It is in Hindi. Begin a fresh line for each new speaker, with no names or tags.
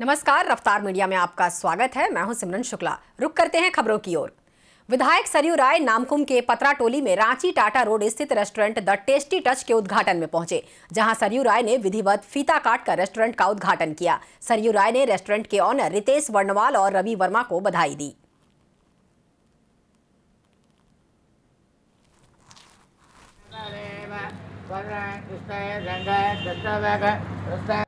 नमस्कार रफ्तार मीडिया में आपका स्वागत है मैं हूं सिमरन शुक्ला रुक करते हैं खबरों की ओर विधायक सरयू राय नामकुम के पतरा टोली में रांची टाटा रोड स्थित रेस्टोरेंट द टेस्टी टच के उद्घाटन में पहुंचे जहां सरयू राय ने विधिवत फीता काट कर रेस्टोरेंट का उद्घाटन किया सरयू राय ने रेस्टोरेंट के ऑनर रितेश वर्णवाल और रवि वर्मा को बधाई दी
रहे